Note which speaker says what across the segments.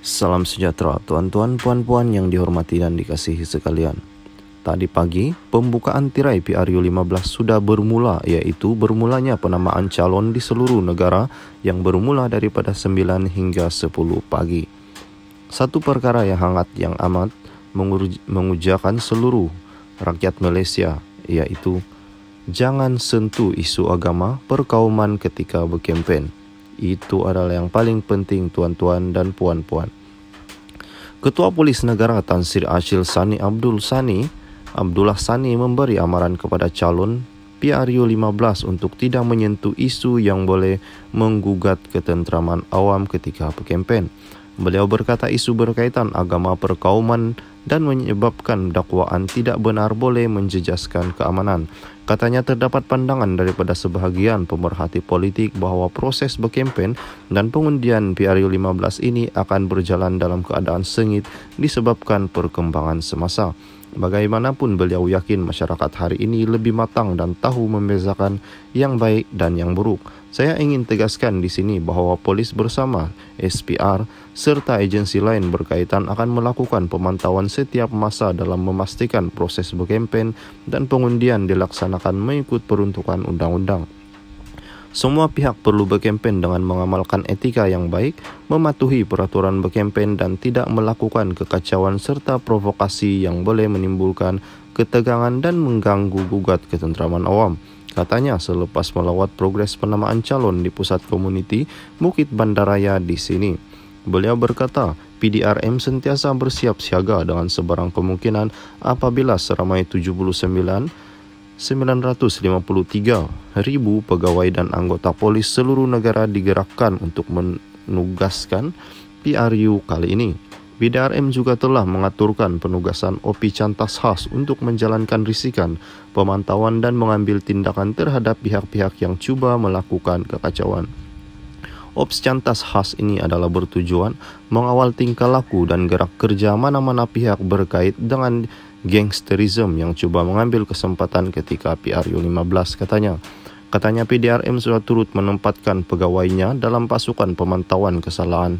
Speaker 1: Salam sejahtera tuan-tuan puan-puan yang dihormati dan dikasihi sekalian. Tadi pagi, pembukaan tirai PRU 15 sudah bermula yaitu bermulanya penamaan calon di seluruh negara yang bermula daripada 9 hingga 10 pagi. Satu perkara yang hangat yang amat mengujakan seluruh rakyat Malaysia yaitu jangan sentuh isu agama perkauman ketika berkempen itu adalah yang paling penting tuan-tuan dan puan-puan. Ketua Polis Negara Tan Sri Ashil Sani Abdul Sani, Abdullah Sani memberi amaran kepada calon PRU 15 untuk tidak menyentuh isu yang boleh menggugat ketentraman awam ketika berkempen. Beliau berkata isu berkaitan agama perkauman dan menyebabkan dakwaan tidak benar boleh menjejaskan keamanan. Katanya terdapat pandangan daripada sebahagian pemerhati politik bahawa proses berkempen dan pengundian PRU15 ini akan berjalan dalam keadaan sengit disebabkan perkembangan semasa. Bagaimanapun beliau yakin masyarakat hari ini lebih matang dan tahu membezakan yang baik dan yang buruk. Saya ingin tegaskan di sini bahwa polis bersama SPR serta agensi lain berkaitan akan melakukan pemantauan setiap masa dalam memastikan proses berkempen dan pengundian dilaksanakan mengikut peruntukan undang-undang. Semua pihak perlu berkempen dengan mengamalkan etika yang baik, mematuhi peraturan berkempen dan tidak melakukan kekacauan serta provokasi yang boleh menimbulkan ketegangan dan mengganggu gugat ketentraman awam. Katanya selepas melawat progres penamaan calon di pusat komuniti Bukit Bandaraya di sini. Beliau berkata, PDRM sentiasa bersiap siaga dengan sebarang kemungkinan apabila seramai 79 953 ribu pegawai dan anggota polis seluruh negara digerakkan untuk menugaskan PRU kali ini. BDRM juga telah mengaturkan penugasan OPI Cantas Khas untuk menjalankan risikan, pemantauan dan mengambil tindakan terhadap pihak-pihak yang cuba melakukan kekacauan. Ops Cantas Khas ini adalah bertujuan mengawal tingkah laku dan gerak kerja mana-mana pihak berkait dengan gangsterism yang coba mengambil kesempatan ketika PRU 15 katanya. Katanya PDRM sudah turut menempatkan pegawainya dalam pasukan pemantauan kesalahan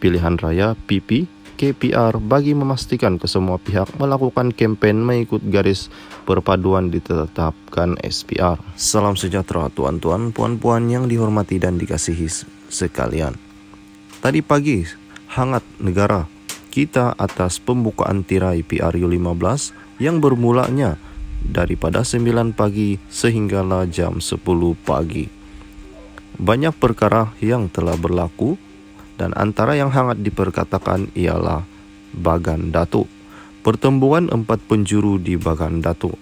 Speaker 1: pilihan raya PP KPR bagi memastikan ke semua pihak melakukan kampanye mengikut garis perpaduan ditetapkan SPR. Salam sejahtera tuan-tuan, puan-puan yang dihormati dan dikasihi sekalian. Tadi pagi hangat negara kita atas pembukaan tirai PRU 15 yang bermulanya daripada 9 pagi sehinggalah jam 10 pagi. Banyak perkara yang telah berlaku dan antara yang hangat diperkatakan ialah Bagan datuk Pertemuan empat penjuru di Bagan datuk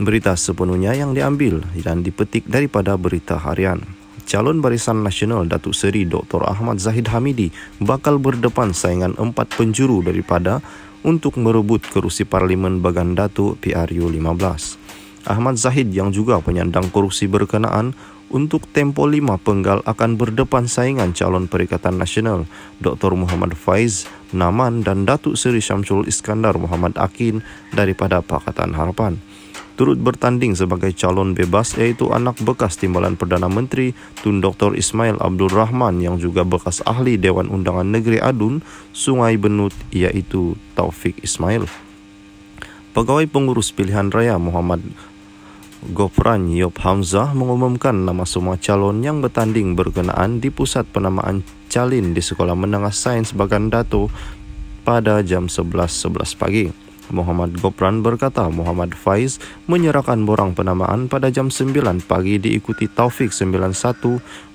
Speaker 1: Berita sepenuhnya yang diambil dan dipetik daripada berita harian. Calon Barisan Nasional Datuk Seri Dr. Ahmad Zahid Hamidi bakal berdepan saingan empat penjuru daripada untuk merebut kerusi Parlimen Bagan Datu PRU 15. Ahmad Zahid yang juga penyandang kerusi berkenaan untuk Tempo lima Penggal akan berdepan saingan calon Perikatan Nasional Dr. Muhammad Faiz Naman dan Datuk Seri Syamsul Iskandar Muhammad Akin daripada Pakatan Harapan. turut bertanding sebagai calon bebas iaitu anak bekas timbalan Perdana Menteri Tun Dr. Ismail Abdul Rahman yang juga bekas ahli Dewan Undangan Negeri Adun, Sungai Benut iaitu Taufik Ismail. Pegawai pengurus pilihan raya Muhammad Gopran Yop Hamzah mengumumkan nama semua calon yang bertanding berkenaan di pusat penamaan Calin di Sekolah Menengah Sains Bagan Dato pada jam 11.11 .11 pagi. Muhammad Gopran berkata Muhammad Faiz menyerahkan borang penamaan pada jam 9 pagi diikuti Taufik 91,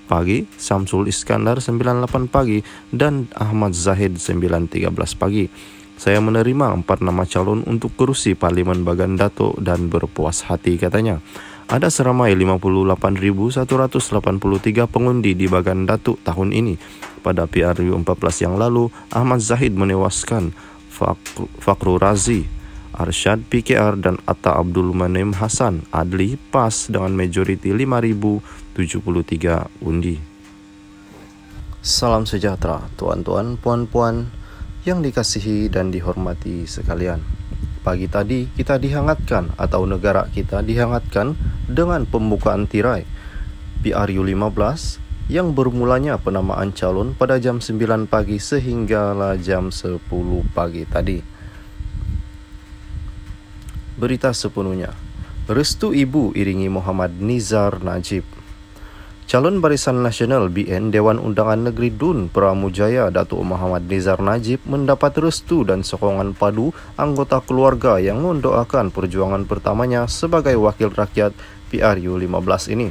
Speaker 1: pagi, Samsul Iskandar 98 pagi, dan Ahmad Zahid 9.13 pagi. Saya menerima empat nama calon untuk kursi Bagan Bagandato dan berpuas hati katanya. Ada seramai 58.183 pengundi di Bagan Datuk tahun ini. Pada PRU 14 yang lalu, Ahmad Zahid menewaskan Fakru Razi, Arsyad PKR dan Atta Abdul Manim Hasan Adli pas dengan majoriti 5073 undi. Salam sejahtera tuan-tuan, puan-puan yang dikasihi dan dihormati sekalian. Pagi tadi kita dihangatkan atau negara kita dihangatkan dengan pembukaan tirai PRU 15 yang bermulanya penamaan calon pada jam 9 pagi sehinggalah jam 10 pagi tadi. Berita sepenuhnya. Restu Ibu iringi Muhammad Nizar Najib. Calon Barisan Nasional BN Dewan Undangan Negeri Dun Pramujaya Datuk Muhammad Nizar Najib mendapat restu dan sokongan padu anggota keluarga yang mendoakan perjuangan pertamanya sebagai wakil rakyat PRU 15 ini.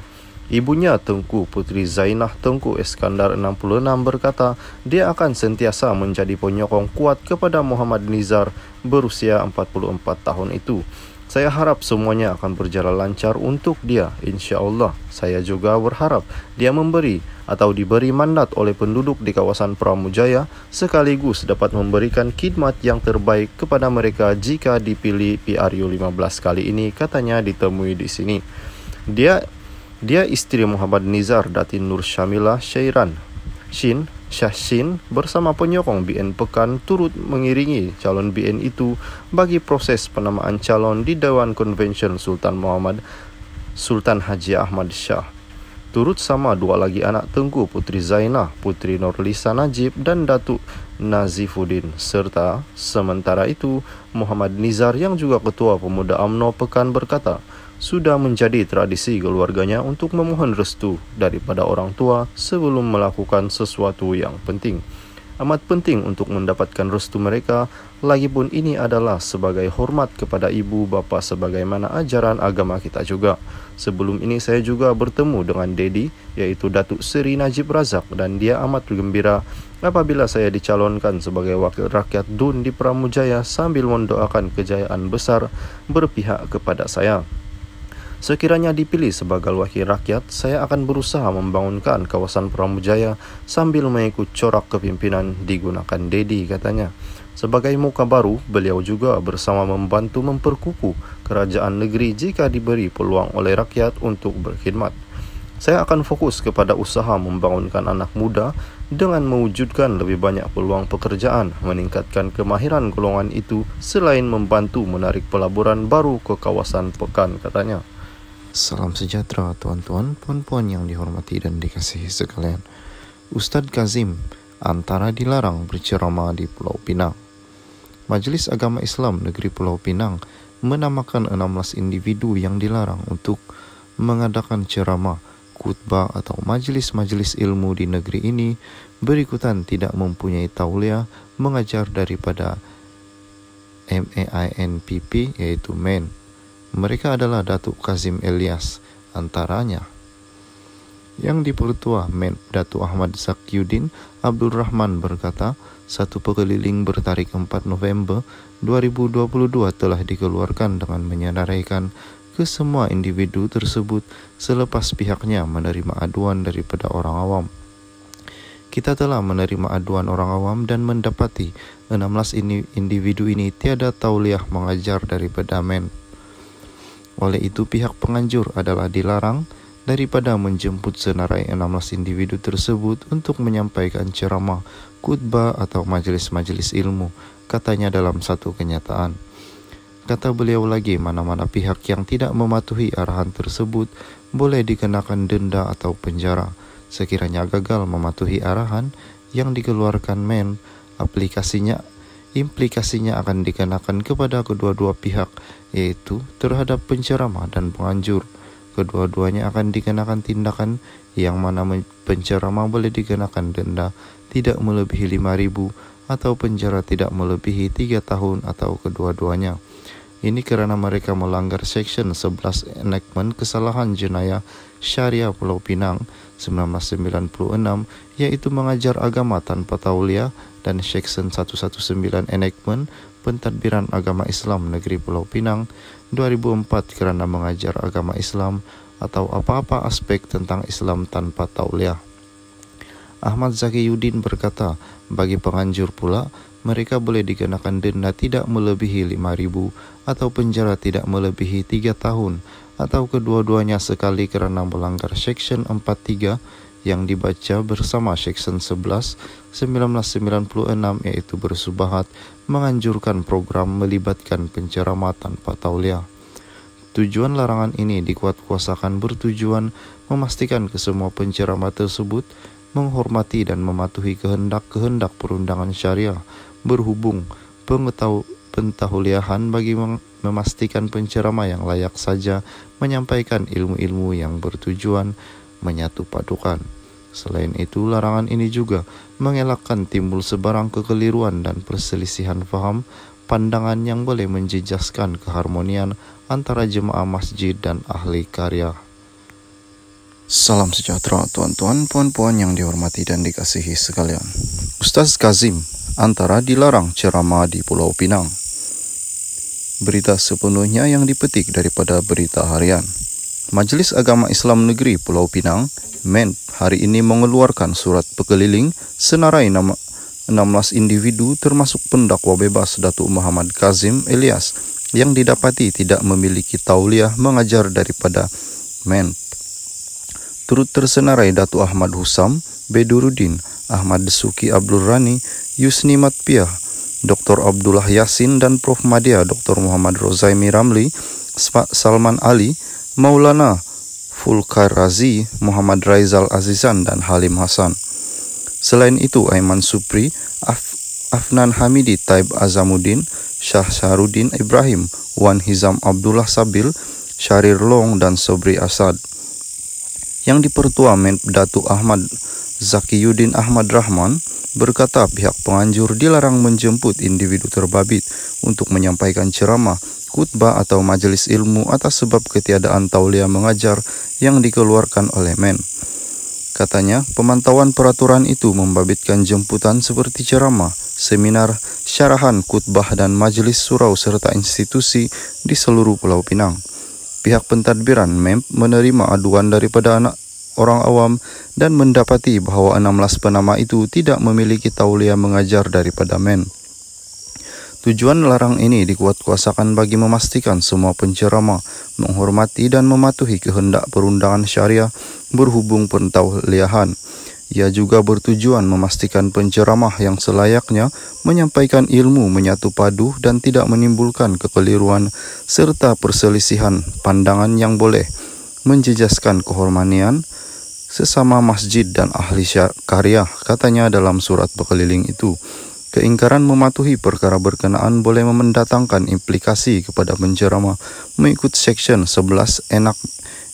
Speaker 1: Ibunya Tengku Puteri Zainah Tengku Iskandar 66 berkata dia akan sentiasa menjadi penyokong kuat kepada Muhammad Nizar berusia 44 tahun itu. Saya harap semuanya akan berjalan lancar untuk dia. Insya Allah, saya juga berharap dia memberi atau diberi mandat oleh penduduk di kawasan Pramujaya sekaligus dapat memberikan khidmat yang terbaik kepada mereka jika dipilih PRU 15 kali ini, katanya ditemui di sini. Dia dia isteri Muhammad Nizar Dati Nur Syamilah Syairan. Shin, Syah Shin bersama penyokong BN Pekan turut mengiringi calon BN itu bagi proses penamaan calon di Dewan Konvensyen Sultan Muhammad Sultan Haji Ahmad Shah. Turut sama dua lagi anak tunggu, Putri Zainah, Putri Norlisa Najib dan Datuk Nazifuddin. Serta sementara itu Muhammad Nizar yang juga ketua pemuda AMNO Pekan berkata, sudah menjadi tradisi keluarganya untuk memohon restu daripada orang tua sebelum melakukan sesuatu yang penting. Amat penting untuk mendapatkan restu mereka, lagipun ini adalah sebagai hormat kepada ibu bapa sebagaimana ajaran agama kita juga. Sebelum ini saya juga bertemu dengan Dedi, yaitu Datuk Seri Najib Razak dan dia amat gembira apabila saya dicalonkan sebagai wakil rakyat Dun di Pramujaya sambil mendoakan kejayaan besar berpihak kepada saya. Sekiranya dipilih sebagai wakil rakyat, saya akan berusaha membangunkan kawasan Pramujaya sambil mengikut corak kepimpinan digunakan Dedi, katanya. Sebagai muka baru, beliau juga bersama membantu memperkuku kerajaan negeri jika diberi peluang oleh rakyat untuk berkhidmat. Saya akan fokus kepada usaha membangunkan anak muda dengan mewujudkan lebih banyak peluang pekerjaan, meningkatkan kemahiran golongan itu selain membantu menarik pelaburan baru ke kawasan pekan, katanya. Salam sejahtera tuan-tuan, puan-puan yang dihormati dan dikasihi sekalian. Ustadz Kazim antara dilarang berceramah di Pulau Pinang. Majelis Agama Islam Negeri Pulau Pinang menamakan 16 individu yang dilarang untuk mengadakan ceramah, khutbah atau majelis-majelis ilmu di negeri ini berikutan tidak mempunyai tauliah mengajar daripada MAINPP yaitu MEN mereka adalah Datuk Kazim Elias antaranya. Yang dipertua Datuk Datu Ahmad Zakyudin Abdul Rahman berkata, satu pekeliling bertarik 4 November 2022 telah dikeluarkan dengan menyenaraikan ke semua individu tersebut selepas pihaknya menerima aduan daripada orang awam. Kita telah menerima aduan orang awam dan mendapati 16 individu ini tiada tauliah mengajar daripada men. Oleh itu pihak penganjur adalah dilarang daripada menjemput senarai 16 individu tersebut untuk menyampaikan ceramah, khutbah atau majelis-majelis ilmu, katanya dalam satu kenyataan. Kata beliau lagi, mana-mana pihak yang tidak mematuhi arahan tersebut boleh dikenakan denda atau penjara. Sekiranya gagal mematuhi arahan yang dikeluarkan MEN, aplikasinya implikasinya akan dikenakan kepada kedua-dua pihak, yaitu terhadap penceramah dan penganjur. Kedua-duanya akan dikenakan tindakan yang mana penceramah boleh dikenakan denda tidak melebihi 5000 atau penjara tidak melebihi 3 tahun atau kedua-duanya. Ini kerana mereka melanggar Seksyen 11 Enactment Kesalahan Jenayah Syariah Pulau Pinang 1996 yaitu mengajar agama tanpa tauliah dan Section 119 Enactment Pentadbiran Agama Islam Negeri Pulau Pinang 2004 kerana mengajar agama Islam atau apa-apa aspek tentang Islam tanpa tauliah. Ahmad Zaki Yudin berkata, bagi penganjur pula, mereka boleh dikenakan denda tidak melebihi 5000 atau penjara tidak melebihi 3 tahun atau kedua-duanya sekali karena melanggar Section 43 yang dibaca bersama Section 11 1996 yaitu bersubahat menganjurkan program melibatkan pencerama tanpa tauliah. Tujuan larangan ini dikuatkuasakan bertujuan memastikan kesemua pencerama tersebut menghormati dan mematuhi kehendak-kehendak perundangan syariah berhubung pengetahu pentahuliahan bagi memastikan penceramah yang layak saja menyampaikan ilmu-ilmu yang bertujuan menyatu padukan. Selain itu, larangan ini juga mengelakkan timbul sebarang kekeliruan dan perselisihan faham pandangan yang boleh menjejaskan keharmonian antara jemaah masjid dan ahli karya. Salam sejahtera tuan-tuan, puan-puan yang dihormati dan dikasihi sekalian. Ustaz Kazim antara dilarang ceramah di Pulau Pinang. Berita sepenuhnya yang dipetik daripada berita harian. Majelis Agama Islam Negeri Pulau Pinang, MEN, hari ini mengeluarkan surat pekeliling senarai nama 16 individu termasuk pendakwa bebas Datuk Muhammad Kazim Elias yang didapati tidak memiliki tauliah mengajar daripada MEN Turut tersenarai Datu Ahmad Husam, Bedurudin, Ahmad Desuki Abdul Rani, Yusni Matpiah, Dr. Abdullah Yasin dan Prof. Madia Dr. Muhammad Rozaimi Ramli, Salman Ali, Maulana Fulkar Razi, Muhammad Raizal Azizan, dan Halim Hasan. Selain itu, Aiman Supri, Af Afnan Hamidi Taib Azamuddin, Syah Syahrudin Ibrahim, Wan Hizam Abdullah Sabil, Syarir Long, dan Sobri Asad yang dipertua Datu Ahmad Zakiyuddin Ahmad Rahman berkata pihak penganjur dilarang menjemput individu terbabit untuk menyampaikan ceramah, khutbah atau majelis ilmu atas sebab ketiadaan tauliah mengajar yang dikeluarkan oleh men. Katanya, pemantauan peraturan itu membabitkan jemputan seperti ceramah, seminar, syarahan, khutbah, dan majelis surau serta institusi di seluruh Pulau Pinang. Pihak pentadbiran MEMP menerima aduan daripada anak orang awam dan mendapati bahawa 16 penama itu tidak memiliki tauliah mengajar daripada MEN. Tujuan larang ini dikuatkuasakan bagi memastikan semua pencerama menghormati dan mematuhi kehendak perundangan syariah berhubung pentauliahan. Ia juga bertujuan memastikan penceramah yang selayaknya menyampaikan ilmu menyatu padu dan tidak menimbulkan kekeliruan serta perselisihan pandangan yang boleh menjejaskan kehormanian sesama masjid dan ahli karya katanya dalam surat berkeliling itu. Keingkaran mematuhi perkara berkenaan boleh mendatangkan implikasi kepada penjerama mengikut Section 11 Enak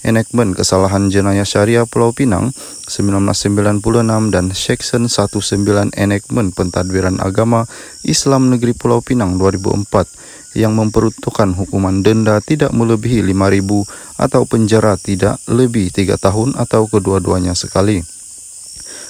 Speaker 1: Enactment Kesalahan Jenayah Syariah Pulau Pinang 1996 dan Section 19 Enactment Pentadbiran Agama Islam Negeri Pulau Pinang 2004 yang memperuntukkan hukuman denda tidak melebihi 5.000 atau penjara tidak lebih 3 tahun atau kedua-duanya sekali.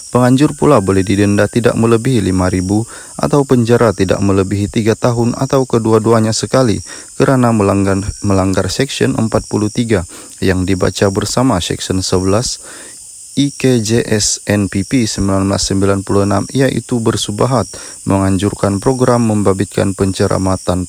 Speaker 1: Penganjur pula boleh didenda tidak melebihi 5.000 atau penjara tidak melebihi 3 tahun atau kedua-duanya sekali kerana melanggar, melanggar Section 43 yang dibaca bersama Section 11 IKJS NPP 1996 yaitu bersubahat menganjurkan program membabitkan penceramatan